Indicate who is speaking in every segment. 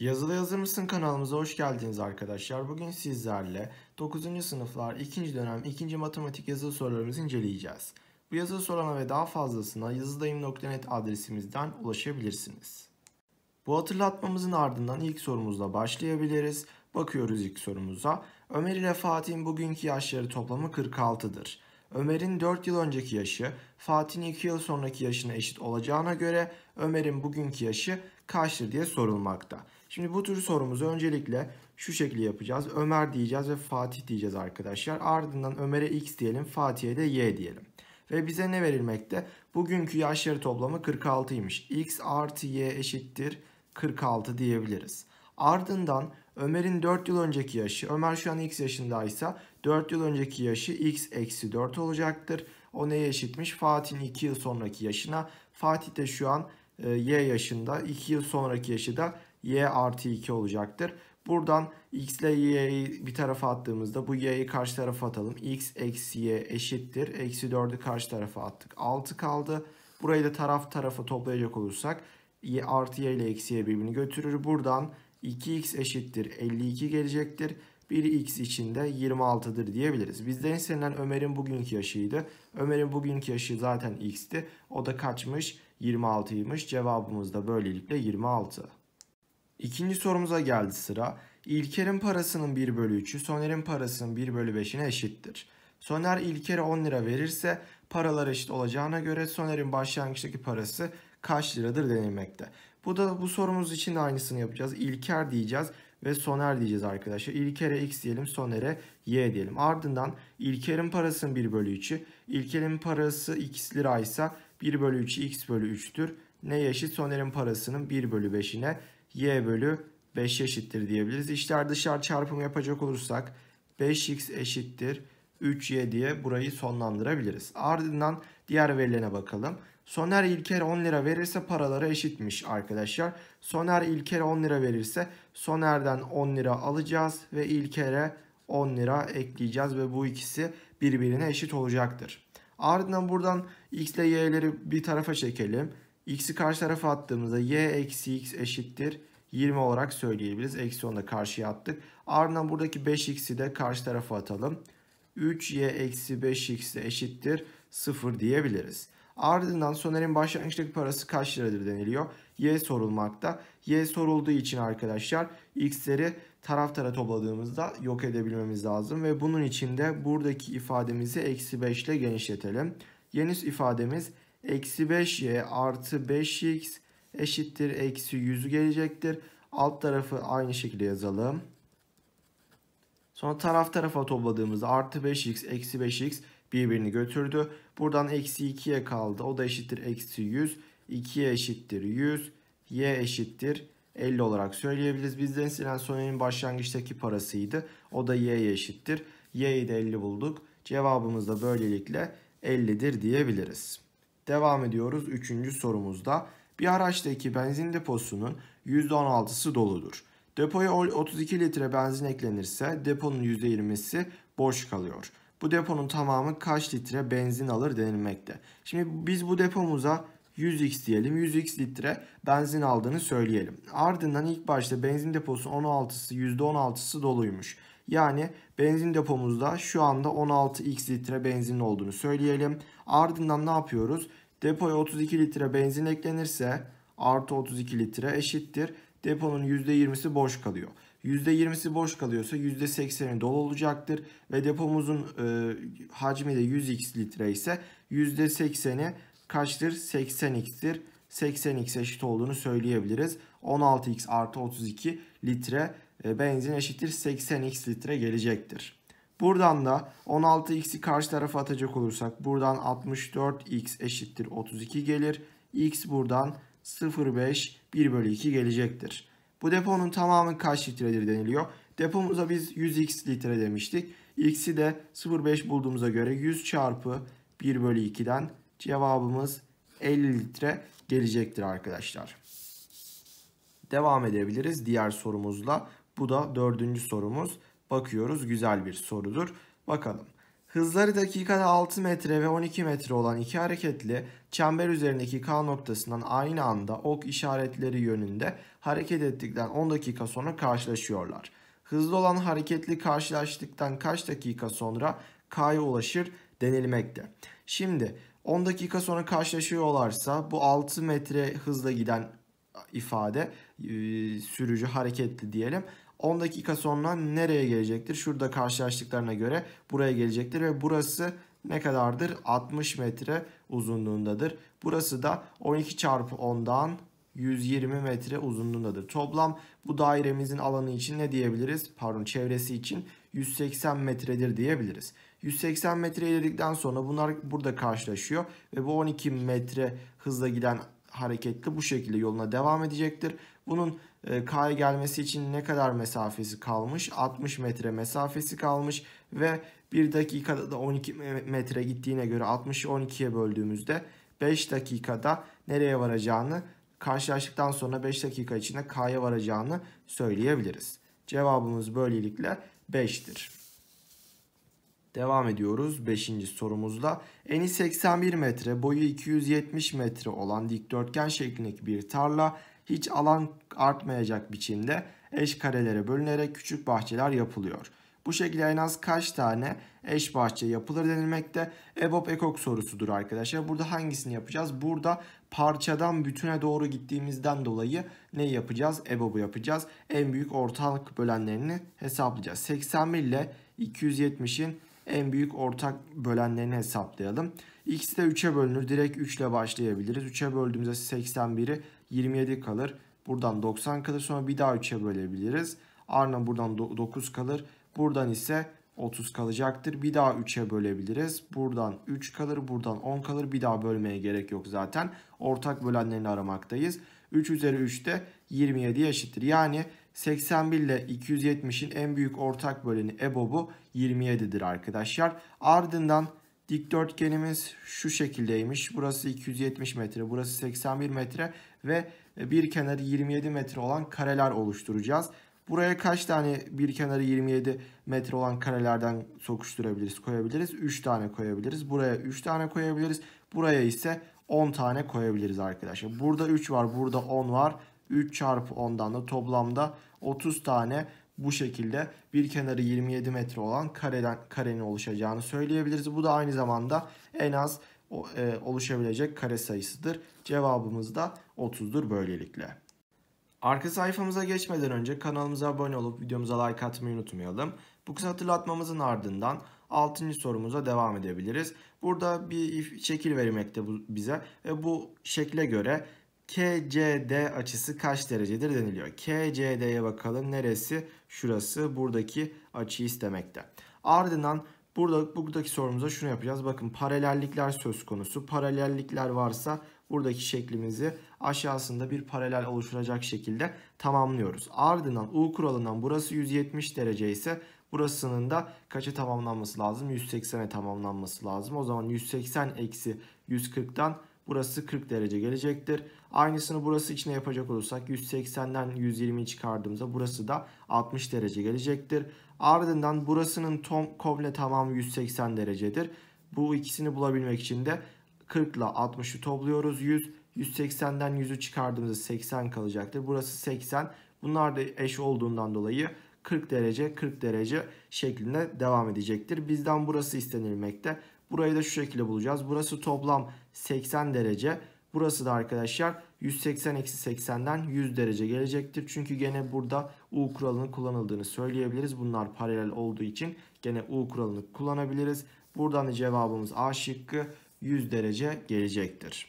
Speaker 1: Yazılı Yazır mısın kanalımıza hoş geldiniz arkadaşlar. Bugün sizlerle 9. sınıflar 2. dönem 2. matematik yazılı sorularımızı inceleyeceğiz. Bu yazılı sorularına ve daha fazlasına yazıdayım.net adresimizden ulaşabilirsiniz. Bu hatırlatmamızın ardından ilk sorumuzla başlayabiliriz. Bakıyoruz ilk sorumuza. Ömer ile Fatih'in bugünkü yaşları toplamı 46'dır. Ömer'in 4 yıl önceki yaşı Fatih'in 2 yıl sonraki yaşına eşit olacağına göre Ömer'in bugünkü yaşı kaçtır diye sorulmakta. Şimdi bu tür sorumuzu öncelikle şu şekilde yapacağız. Ömer diyeceğiz ve Fatih diyeceğiz arkadaşlar. Ardından Ömer'e X diyelim, Fatih'e de Y diyelim. Ve bize ne verilmekte? Bugünkü yaşları toplamı 46'ymış. X artı Y eşittir 46 diyebiliriz. Ardından Ömer'in 4 yıl önceki yaşı, Ömer şu an X yaşındaysa 4 yıl önceki yaşı X eksi 4 olacaktır. O neye eşitmiş? Fatih'in 2 yıl sonraki yaşına. Fatih de şu an e, Y yaşında, 2 yıl sonraki yaşı da y artı 2 olacaktır. Buradan x ile y'yi bir tarafa attığımızda bu y'yi karşı tarafa atalım. x eksi y eşittir. Eksi 4'ü karşı tarafa attık. 6 kaldı. Burayı da taraf tarafa toplayacak olursak y artı y ile eksi y birbirini götürür. Buradan 2x eşittir 52 gelecektir. 1x içinde 26'dır diyebiliriz. Bizden istenilen Ömer'in bugünkü yaşıydı. Ömer'in bugünkü yaşı zaten x'ti. O da kaçmış? 26'ymış. Cevabımız da böylelikle 26. İkinci sorumuza geldi sıra. İlker'in parasının 1 bölü 3'ü Soner'in parasının 1 bölü 5'ine eşittir. Soner İlker'e 10 lira verirse paralar eşit olacağına göre Soner'in başlangıçtaki parası kaç liradır denilmekte. Bu da bu sorumuz için de aynısını yapacağız. İlker diyeceğiz ve Soner diyeceğiz arkadaşlar. İlker'e x diyelim, Soner'e y diyelim. Ardından İlker'in parasının 1 bölü 3'ü, İlker'in parası x liraysa 1 bölü 3'ü x bölü 3'tür. Ne eşit? Soner'in parasının 1 bölü 5'ine y bölü 5 eşittir diyebiliriz. İşler dışlar çarpımı yapacak olursak 5x eşittir 3y diye burayı sonlandırabiliriz. Ardından diğer verilene bakalım. Soner İlker 10 lira verirse paralara eşitmiş arkadaşlar. Soner İlker 10 lira verirse Soner'den 10 lira alacağız ve İlker'e 10 lira ekleyeceğiz ve bu ikisi birbirine eşit olacaktır. Ardından buradan x ile y'leri bir tarafa çekelim. x'i karşı tarafa attığımızda y eksi x eşittir 20 olarak söyleyebiliriz. Eksi 10'u da karşıya attık. Ardından buradaki 5x'i de karşı tarafa atalım. 3y eksi 5x eşittir 0 diyebiliriz. Ardından Soner'in başlangıçtaki parası kaç liradır deniliyor. Y sorulmakta. Y sorulduğu için arkadaşlar x'leri taraf taraftara topladığımızda yok edebilmemiz lazım. Ve bunun için de buradaki ifademizi eksi 5 ile genişletelim. Yeni ifademiz eksi 5y artı 5x eşittir eksi 100 gelecektir. Alt tarafı aynı şekilde yazalım. Sonra taraf tarafa topladığımızda artı 5x eksi 5x birbirini götürdü. Buradan eksi 2'ye kaldı. O da eşittir eksi 100. 2'ye eşittir 100. Y eşittir 50 olarak söyleyebiliriz. Bizden silen Sonya'nın başlangıçtaki parasıydı. O da y'ye eşittir. Y'yi de 50 bulduk. Cevabımız da böylelikle 50'dir diyebiliriz. Devam ediyoruz 3. sorumuzda. Bir araçtaki benzin deposunun %16'sı doludur. Depoya 32 litre benzin eklenirse deponun %20'si boş kalıyor. Bu deponun tamamı kaç litre benzin alır denilmekte. Şimdi biz bu depomuza 100x diyelim. 100x litre benzin aldığını söyleyelim. Ardından ilk başta benzin deposu 16'sı %16'sı doluymuş. Yani benzin depomuzda şu anda 16x litre benzin olduğunu söyleyelim. Ardından ne yapıyoruz? Depoya 32 litre benzin eklenirse artı 32 litre eşittir. Deponun %20'si boş kalıyor. %20'si boş kalıyorsa %80'i dolu olacaktır. Ve depomuzun e, hacmi de 100x litre ise %80'i kaçtır? 80x'tir. 80x eşit olduğunu söyleyebiliriz. 16x artı 32 litre e, benzin eşittir 80x litre gelecektir. Buradan da 16x'i karşı tarafa atacak olursak buradan 64x eşittir 32 gelir. x buradan 0,5 1 bölü 2 gelecektir. Bu deponun tamamı kaç litredir deniliyor. Depomuza biz 100x litre demiştik. x'i de 0,5 bulduğumuza göre 100 çarpı 1 bölü 2'den cevabımız 50 litre gelecektir arkadaşlar. Devam edebiliriz diğer sorumuzla. Bu da dördüncü sorumuz. Bakıyoruz güzel bir sorudur. Bakalım. Hızları dakikada 6 metre ve 12 metre olan iki hareketli çember üzerindeki K noktasından aynı anda ok işaretleri yönünde hareket ettikten 10 dakika sonra karşılaşıyorlar. Hızlı olan hareketli karşılaştıktan kaç dakika sonra K'ya ulaşır denilmekte. Şimdi 10 dakika sonra karşılaşıyorlarsa bu 6 metre hızla giden ifade sürücü hareketli diyelim. 10 dakika sonra nereye gelecektir? Şurada karşılaştıklarına göre buraya gelecektir ve burası ne kadardır? 60 metre uzunluğundadır. Burası da 12 çarpı 10'dan 120 metre uzunluğundadır. Toplam bu dairemizin alanı için ne diyebiliriz? Pardon çevresi için 180 metredir diyebiliriz. 180 metre ilerledikten sonra bunlar burada karşılaşıyor ve bu 12 metre hızla giden hareketli bu şekilde yoluna devam edecektir. Bunun ee, k'ya gelmesi için ne kadar mesafesi kalmış? 60 metre mesafesi kalmış ve 1 dakikada da 12 metre gittiğine göre 60'ı 12'ye böldüğümüzde 5 dakikada nereye varacağını karşılaştıktan sonra 5 dakika içinde K'ya varacağını söyleyebiliriz. Cevabımız böylelikle 5'tir. Devam ediyoruz 5. sorumuzla. Eni 81 metre, boyu 270 metre olan dikdörtgen şeklindeki bir tarla hiç alan artmayacak biçimde eş karelere bölünerek küçük bahçeler yapılıyor. Bu şekilde en az kaç tane eş bahçe yapılır denilmekte. EBOB ekok sorusudur arkadaşlar. Burada hangisini yapacağız? Burada parçadan bütüne doğru gittiğimizden dolayı ne yapacağız? EBOB'u yapacağız. En büyük ortak bölenlerini hesaplayacağız. 81 ile 270'in en büyük ortak bölenlerini hesaplayalım. X de 3'e bölünür. Direkt 3 ile başlayabiliriz. 3'e böldüğümüzde 81'i 27 kalır. Buradan 90 kalır. Sonra bir daha 3'e bölebiliriz. Arna buradan 9 kalır. Buradan ise 30 kalacaktır. Bir daha 3'e bölebiliriz. Buradan 3 kalır. Buradan 10 kalır. Bir daha bölmeye gerek yok zaten. Ortak bölenlerini aramaktayız. 3 üzeri 3 de 27 eşittir. Yani 81 ile 270'in en büyük ortak böleni EBOB'u 27'dir arkadaşlar. Ardından dikdörtgenimiz şu şekildeymiş. Burası 270 metre, burası 81 metre ve bir kenarı 27 metre olan kareler oluşturacağız. Buraya kaç tane bir kenarı 27 metre olan karelerden sokuşturabiliriz, koyabiliriz? 3 tane koyabiliriz. Buraya 3 tane koyabiliriz. Buraya ise 10 tane koyabiliriz arkadaşlar. Burada 3 var, burada 10 var. 3 çarpı 10'dan da toplamda 30 tane bu şekilde bir kenarı 27 metre olan kareden karenin oluşacağını söyleyebiliriz. Bu da aynı zamanda en az e, oluşabilecek kare sayısıdır. Cevabımız da 30'dur böylelikle. Arka sayfamıza geçmeden önce kanalımıza abone olup videomuza like atmayı unutmayalım. Bu kısa hatırlatmamızın ardından 6. sorumuza devam edebiliriz. Burada bir şekil verilmekte bize ve bu şekle göre KCD açısı kaç derecedir deniliyor. KCD'ye bakalım neresi? Şurası buradaki açıyı istemekte. Ardından Burada buradaki sorumuza şunu yapacağız. Bakın paralellikler söz konusu. Paralellikler varsa buradaki şeklimizi aşağısında bir paralel oluşturacak şekilde tamamlıyoruz. Ardından U kuralından burası 170 derece ise burasının da kaça tamamlanması lazım? 180'e tamamlanması lazım. O zaman 180 eksi 140'tan burası 40 derece gelecektir. Aynısını burası içine yapacak olursak 180'den 120'yi çıkardığımızda burası da 60 derece gelecektir. Ardından burasının tom komple tamamı 180 derecedir. Bu ikisini bulabilmek için de 40 ile 60'ı topluyoruz. 100, 180'den 100'ü çıkardığımızda 80 kalacaktır. Burası 80. Bunlar da eş olduğundan dolayı 40 derece 40 derece şeklinde devam edecektir. Bizden burası istenilmekte. Burayı da şu şekilde bulacağız. Burası toplam 80 derece. Burası da arkadaşlar 180 eksi 80'den 100 derece gelecektir. Çünkü gene burada U kuralını kullanıldığını söyleyebiliriz. Bunlar paralel olduğu için gene U kuralını kullanabiliriz. Buradan da cevabımız A şıkkı 100 derece gelecektir.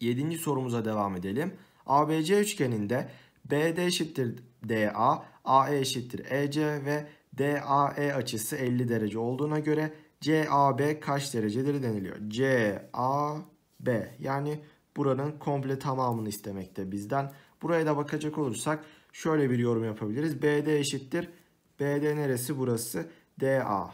Speaker 1: 7. sorumuza devam edelim. ABC üçgeninde BD eşittir DA, AE eşittir EC ve DAE açısı 50 derece olduğuna göre CAB kaç derecedir deniliyor. CAB yani buranın komple tamamını istemekte bizden. Buraya da bakacak olursak şöyle bir yorum yapabiliriz. BD eşittir. BD neresi burası? DA.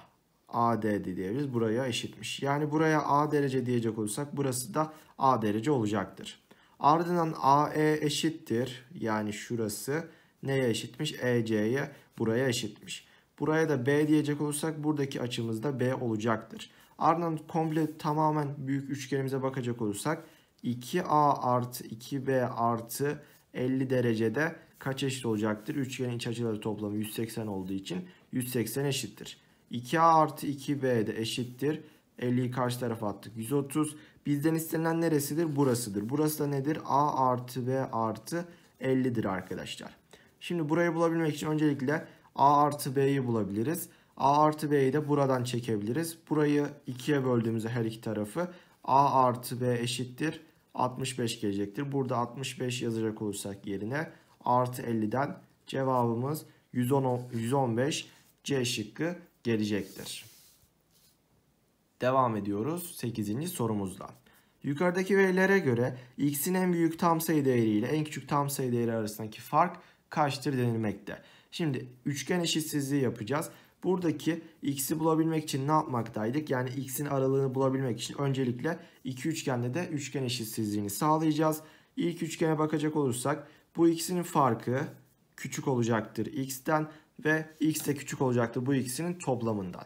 Speaker 1: AD diyebiliriz. Buraya eşitmiş. Yani buraya A derece diyecek olursak burası da A derece olacaktır. Ardından AE eşittir. Yani şurası neye eşitmiş? EC'ye buraya eşitmiş. Buraya da B diyecek olursak buradaki açımız da B olacaktır. Ardından komple tamamen büyük üçgenimize bakacak olursak 2A artı 2B artı 50 derecede kaç eşit olacaktır? Üçgenin iç açıları toplamı 180 olduğu için 180 eşittir. 2A artı 2B de eşittir. 50'yi karşı tarafa attık. 130. Bizden istenilen neresidir? Burasıdır. Burası da nedir? A artı B artı 50'dir arkadaşlar. Şimdi burayı bulabilmek için öncelikle A artı B'yi bulabiliriz. A artı B'yi de buradan çekebiliriz. Burayı 2'ye böldüğümüzde her iki tarafı A artı B eşittir. 65 gelecektir. Burada 65 yazacak olursak yerine artı 50'den cevabımız 110, 115 C şıkkı gelecektir. Devam ediyoruz 8. sorumuzla. Yukarıdaki verilere göre x'in en büyük tam sayı değeri ile en küçük tam sayı değeri arasındaki fark kaçtır denilmekte. Şimdi üçgen eşitsizliği yapacağız. Buradaki x'i bulabilmek için ne yapmaktaydık? Yani x'in aralığını bulabilmek için öncelikle iki üçgende de üçgen eşitsizliğini sağlayacağız. İlk üçgene bakacak olursak bu ikisinin farkı küçük olacaktır x'ten ve x de küçük olacaktır bu ikisinin toplamından.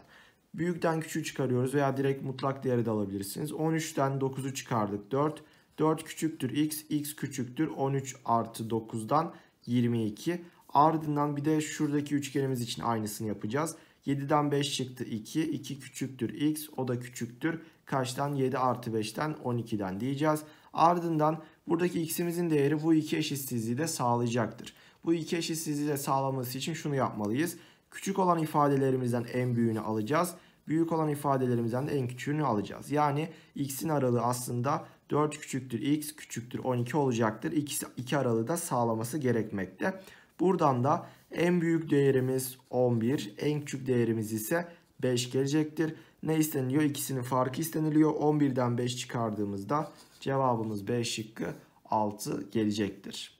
Speaker 1: Büyükten küçüğü çıkarıyoruz veya direkt mutlak değeri de alabilirsiniz. 13'ten 9'u çıkardık 4. 4 küçüktür x, x küçüktür 13 artı 9'dan 22. Ardından bir de şuradaki üçgenimiz için aynısını yapacağız. 7'den 5 çıktı 2. 2 küçüktür x o da küçüktür. Kaçtan 7 artı 5'ten 12'den diyeceğiz. Ardından buradaki x'imizin değeri bu iki eşitsizliği de sağlayacaktır. Bu iki eşitsizliği de sağlaması için şunu yapmalıyız. Küçük olan ifadelerimizden en büyüğünü alacağız. Büyük olan ifadelerimizden de en küçüğünü alacağız. Yani x'in aralığı aslında 4 küçüktür x küçüktür 12 olacaktır. İkisi, iki aralığı da sağlaması gerekmekte. Buradan da en büyük değerimiz 11. En küçük değerimiz ise 5 gelecektir. Ne isteniliyor? İkisinin farkı isteniliyor. 11'den 5 çıkardığımızda cevabımız B şıkkı 6 gelecektir.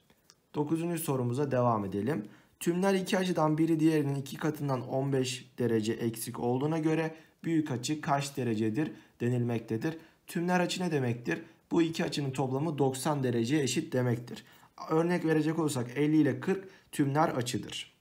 Speaker 1: 9. sorumuza devam edelim. Tümler iki açıdan biri diğerinin iki katından 15 derece eksik olduğuna göre büyük açı kaç derecedir denilmektedir. Tümler açı ne demektir? Bu iki açının toplamı 90 dereceye eşit demektir. Örnek verecek olursak 50 ile 40 tümler açıdır.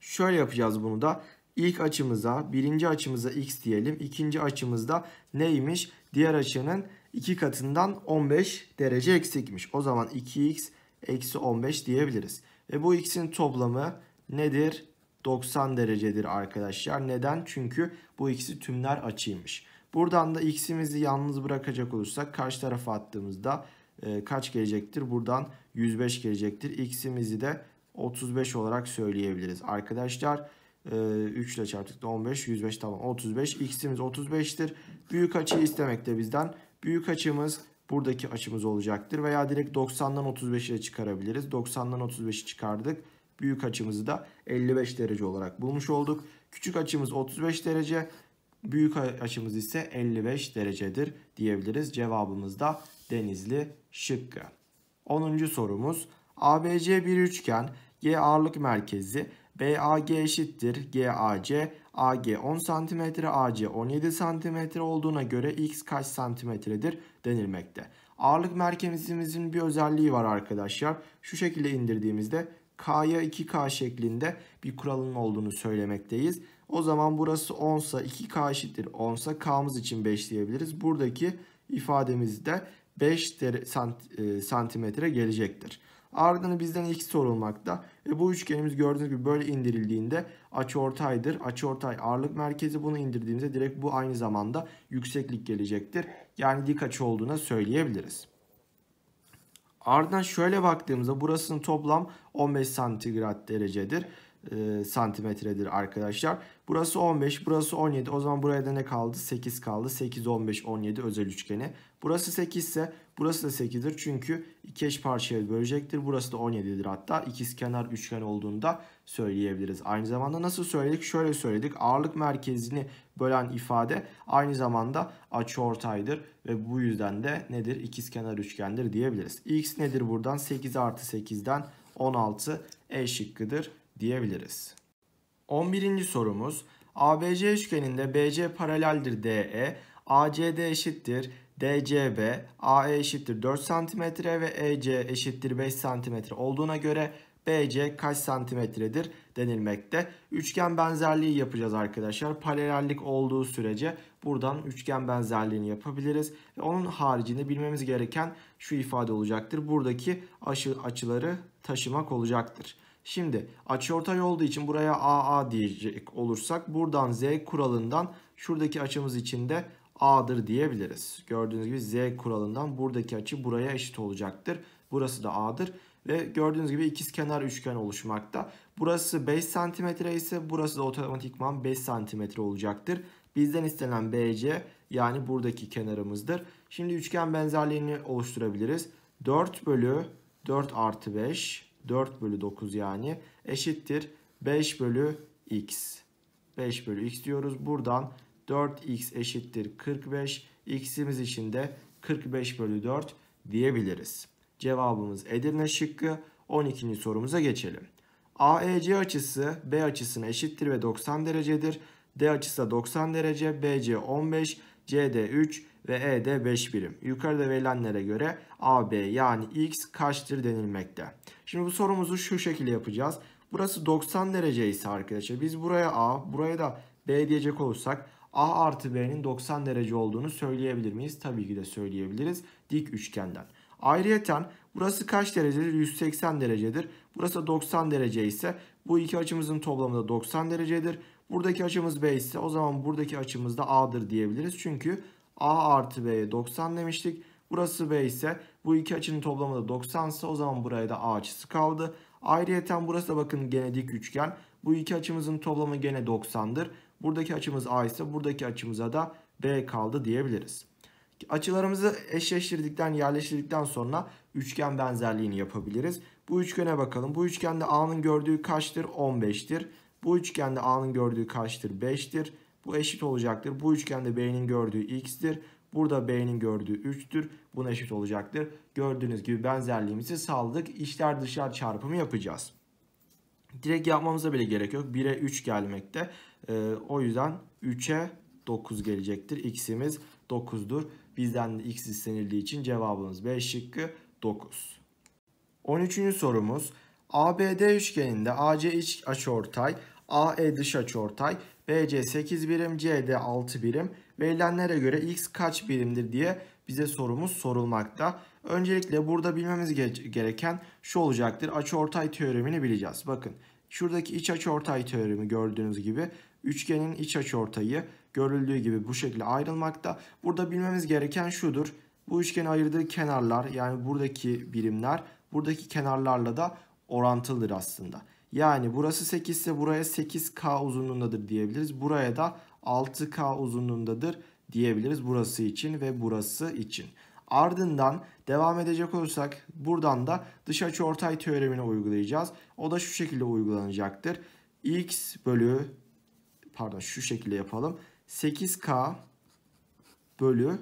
Speaker 1: Şöyle yapacağız bunu da. İlk açımıza, birinci açımıza x diyelim. İkinci açımızda neymiş? Diğer açının 2 katından 15 derece eksikmiş. O zaman 2x eksi 15 diyebiliriz. Ve bu x'in toplamı nedir? 90 derecedir arkadaşlar. Neden? Çünkü bu ikisi tümler açıymış. Buradan da x'imizi yalnız bırakacak olursak karşı tarafa attığımızda e, kaç gelecektir? Buradan 105 gelecektir. X'imizi de 35 olarak söyleyebiliriz arkadaşlar. 3 e, ile çarptık da 15, 105 tamam 35. X'imiz 35'tir. Büyük açı istemekte bizden. Büyük açımız buradaki açımız olacaktır. Veya direkt 90'dan 35 ile çıkarabiliriz. 90'dan 35'i çıkardık. Büyük açımızı da 55 derece olarak bulmuş olduk. Küçük açımız 35 derece. Büyük açımız ise 55 derecedir diyebiliriz. Cevabımız da denizli şıkkı. 10. sorumuz. ABC bir üçgen. G ağırlık merkezi. BAG eşittir GAC. AG 10 cm, AC 17 cm olduğuna göre x kaç santimetredir denilmekte. Ağırlık merkezimizin bir özelliği var arkadaşlar. Şu şekilde indirdiğimizde K'ya 2K şeklinde bir kuralın olduğunu söylemekteyiz. O zaman burası 10 ise 2K eşittir 10 ise K'mız için 5 diyebiliriz. Buradaki ifademizde 5 e, santimetre gelecektir. Ardından bizden x sorulmakta. E, bu üçgenimiz gördüğünüz gibi böyle indirildiğinde açıortaydır. Açıortay ağırlık merkezi bunu indirdiğimizde direkt bu aynı zamanda yükseklik gelecektir. Yani dik açı olduğuna söyleyebiliriz. Ardından şöyle baktığımızda burasının toplam 15 santigrat derecedir. E, santimetredir arkadaşlar. Burası 15, burası 17. O zaman buraya da ne kaldı? 8 kaldı. 8, 15, 17 özel üçgeni. Burası 8 ise burası da 8'dir. Çünkü 2 eş parçaya bölecektir. Burası da 17'dir hatta. ikiz kenar üçgen olduğunu da söyleyebiliriz. Aynı zamanda nasıl söyledik? Şöyle söyledik. Ağırlık merkezini bölen ifade aynı zamanda açı ortaydır. Ve bu yüzden de nedir? İkiz kenar üçgendir diyebiliriz. X nedir buradan? 8 artı 8'den 16 E şıkkıdır diyebiliriz. 11. sorumuz. ABC üçgeninde BC paraleldir DE, ACD eşittir DCB AE eşittir 4 cm ve EC eşittir 5 cm olduğuna göre BC kaç santimetredir denilmekte. Üçgen benzerliği yapacağız arkadaşlar. Paralellik olduğu sürece buradan üçgen benzerliğini yapabiliriz. Ve onun haricinde bilmemiz gereken şu ifade olacaktır. Buradaki aşı, açıları taşımak olacaktır. Şimdi açıortay olduğu için buraya AA diyecek olursak buradan Z kuralından şuradaki açımız için de A'dır diyebiliriz. Gördüğünüz gibi Z kuralından buradaki açı buraya eşit olacaktır. Burası da A'dır. Ve gördüğünüz gibi ikiz kenar üçgen oluşmakta. Burası 5 cm ise burası da otomatikman 5 cm olacaktır. Bizden istenen BC yani buradaki kenarımızdır. Şimdi üçgen benzerliğini oluşturabiliriz. 4 bölü 4 artı 5 4 bölü 9 yani eşittir 5 bölü x. 5 bölü x diyoruz. Buradan 4x eşittir 45. X'imiz için de 45 bölü 4 diyebiliriz. Cevabımız Edirne şıkkı. 12. sorumuza geçelim. AEC açısı B açısına eşittir ve 90 derecedir. D açısı da 90 derece, BC 15, CD 3 ve ED 5 birim. Yukarıda verilenlere göre AB yani X kaçtır denilmekte. Şimdi bu sorumuzu şu şekilde yapacağız. Burası 90 derece ise arkadaşlar biz buraya A, buraya da B diyecek olursak A artı B'nin 90 derece olduğunu söyleyebilir miyiz? Tabii ki de söyleyebiliriz dik üçgenden. Ayrıyeten burası kaç derecedir? 180 derecedir. Burası 90 derece ise bu iki açımızın toplamı da 90 derecedir. Buradaki açımız B ise o zaman buradaki açımız da A'dır diyebiliriz. Çünkü A artı B'ye 90 demiştik. Burası B ise bu iki açının toplamı da 90 ise o zaman buraya da A açısı kaldı. Ayrıyeten burası da bakın gene dik üçgen. Bu iki açımızın toplamı gene 90'dır. Buradaki açımız A ise buradaki açımıza da B kaldı diyebiliriz. Açılarımızı eşleştirdikten, yerleştirdikten sonra üçgen benzerliğini yapabiliriz. Bu üçgene bakalım. Bu üçgende A'nın gördüğü kaçtır? 15'tir. Bu üçgende A'nın gördüğü kaçtır? 5'tir. Bu eşit olacaktır. Bu üçgende B'nin gördüğü X'tir. Burada B'nin gördüğü 3'tür. Buna eşit olacaktır. Gördüğünüz gibi benzerliğimizi saldık. İçler dışlar çarpımı yapacağız. Direkt yapmamıza bile gerek yok. 1'e 3 gelmekte. E, o yüzden 3'e 9 gelecektir. X'imiz 9'dur. Bizden de X istenildiği için cevabımız B şıkkı 9. 13. sorumuz. ABD üçgeninde AC iç açıortay, AE dış açıortay, BC 8 birim, CD 6 birim. Verilenlere göre X kaç birimdir diye bize sorumuz sorulmakta. Öncelikle burada bilmemiz gereken şu olacaktır. Açıortay teoremini bileceğiz. Bakın şuradaki iç açıortay teoremi gördüğünüz gibi üçgenin iç açıortayı görüldüğü gibi bu şekilde ayrılmakta. Burada bilmemiz gereken şudur. Bu üçgeni ayırdığı kenarlar yani buradaki birimler buradaki kenarlarla da orantılıdır aslında. Yani burası 8 ise buraya 8K uzunluğundadır diyebiliriz. Buraya da 6K uzunluğundadır diyebiliriz burası için ve burası için. Ardından devam edecek olursak buradan da dış ortay teoremini uygulayacağız. O da şu şekilde uygulanacaktır. X bölü pardon şu şekilde yapalım. 8K bölü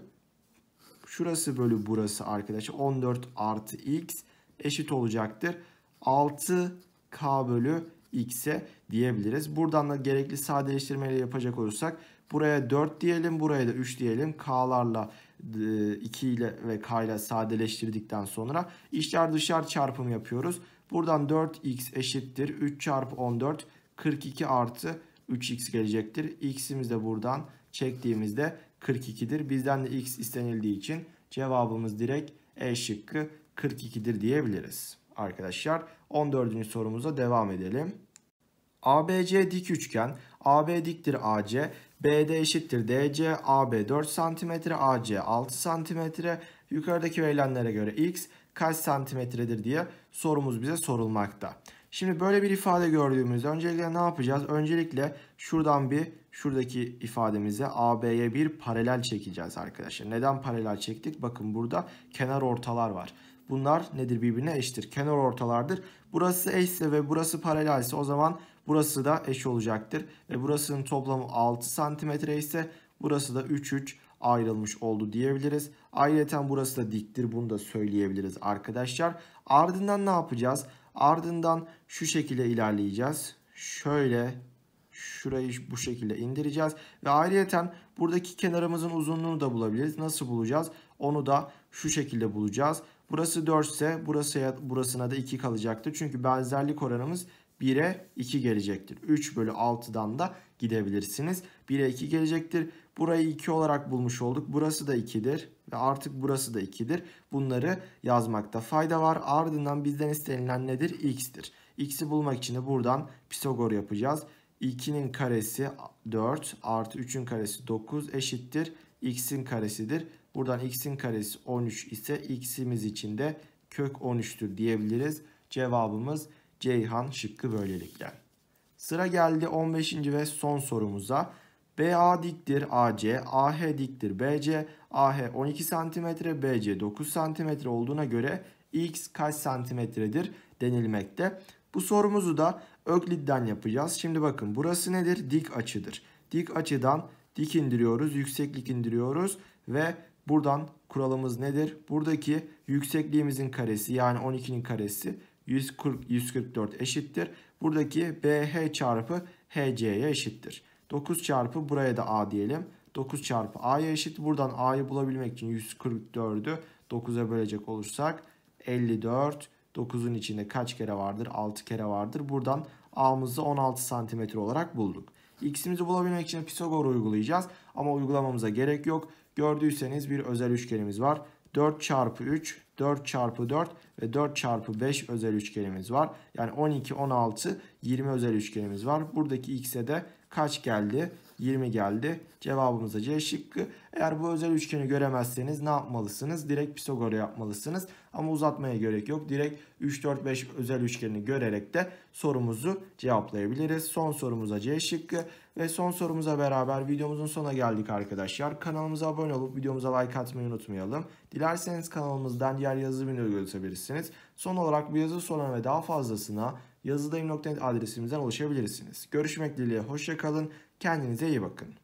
Speaker 1: şurası bölü burası arkadaşlar 14 artı X eşit olacaktır. 6K bölü X'e diyebiliriz. Buradan da gerekli sadeleştirmeyle yapacak olursak buraya 4 diyelim buraya da 3 diyelim. K'larla 2 e, ile ve k ile sadeleştirdikten sonra içler dışlar çarpımı yapıyoruz. Buradan 4x eşittir 3 çarpı 14 42 artı 3x gelecektir. x'imiz de buradan çektiğimizde 42'dir. Bizden de x istenildiği için cevabımız direkt e şıkkı 42'dir diyebiliriz. Arkadaşlar 14. sorumuza devam edelim. ABC dik üçgen. AB diktir AC. BD eşittir DC, AB 4 cm, AC 6 cm. Yukarıdaki verilenlere göre X kaç santimetredir diye sorumuz bize sorulmakta. Şimdi böyle bir ifade gördüğümüzde öncelikle ne yapacağız? Öncelikle şuradan bir şuradaki ifademize AB'ye bir paralel çekeceğiz arkadaşlar. Neden paralel çektik? Bakın burada kenar ortalar var. Bunlar nedir birbirine eşittir? Kenar ortalardır. Burası eşse ve burası paralelse o zaman Burası da eş olacaktır. Ve burasının toplamı 6 santimetre ise burası da 3 3 ayrılmış oldu diyebiliriz. Ayrıca burası da diktir bunu da söyleyebiliriz arkadaşlar. Ardından ne yapacağız? Ardından şu şekilde ilerleyeceğiz. Şöyle şurayı bu şekilde indireceğiz. Ve ayrıca buradaki kenarımızın uzunluğunu da bulabiliriz. Nasıl bulacağız? Onu da şu şekilde bulacağız. Burası 4 ise burası, burasına da 2 kalacaktır. Çünkü benzerlik oranımız 1'e 2 gelecektir. 3 bölü 6'dan da gidebilirsiniz. 1'e 2 gelecektir. Burayı 2 olarak bulmuş olduk. Burası da 2'dir ve artık burası da 2'dir. Bunları yazmakta fayda var. Ardından bizden istenilen nedir? x'tir. x'i bulmak için de buradan Pisagor yapacağız. 2'nin karesi 4 artı 3'ün karesi 9 eşittir. x'in karesidir. Buradan x'in karesi 13 ise x'imiz için de kök 13'tür diyebiliriz. Cevabımız Ceyhan şıkkı böylelikle. Sıra geldi 15. ve son sorumuza. BA diktir AC, AH diktir BC, AH 12 cm, BC 9 cm olduğuna göre X kaç santimetredir denilmekte. Bu sorumuzu da Öklid'den yapacağız. Şimdi bakın burası nedir? Dik açıdır. Dik açıdan dik indiriyoruz, yükseklik indiriyoruz ve buradan kuralımız nedir? Buradaki yüksekliğimizin karesi yani 12'nin karesi 140, 144 eşittir. Buradaki BH çarpı HC'ye eşittir. 9 çarpı buraya da A diyelim. 9 çarpı A'ya eşit. Buradan A'yı bulabilmek için 144'ü 9'a bölecek olursak 54. 9'un içinde kaç kere vardır? 6 kere vardır. Buradan A'mızı 16 santimetre olarak bulduk. X'imizi bulabilmek için Pisagor uygulayacağız. Ama uygulamamıza gerek yok. Gördüyseniz bir özel üçgenimiz var. 4 çarpı 3, 4 çarpı 4 ve 4 çarpı 5 özel üçgenimiz var. Yani 12, 16, 20 özel üçgenimiz var. Buradaki x'e de kaç geldi? 20 geldi. Cevabımız da C şıkkı. Eğer bu özel üçgeni göremezseniz ne yapmalısınız? Direkt Pisagor'u yapmalısınız. Ama uzatmaya gerek yok. Direkt 3, 4, 5 özel üçgenini görerek de sorumuzu cevaplayabiliriz. Son sorumuza C şıkkı. Ve son sorumuza beraber videomuzun sona geldik arkadaşlar. Kanalımıza abone olup videomuza like atmayı unutmayalım. Dilerseniz kanalımızdan diğer yazı videoları görebilirsiniz. Son olarak bu yazı soran ve daha fazlasına yazıdayım.net adresimizden ulaşabilirsiniz. Görüşmek dileğiyle hoşçakalın. Kendinize iyi bakın.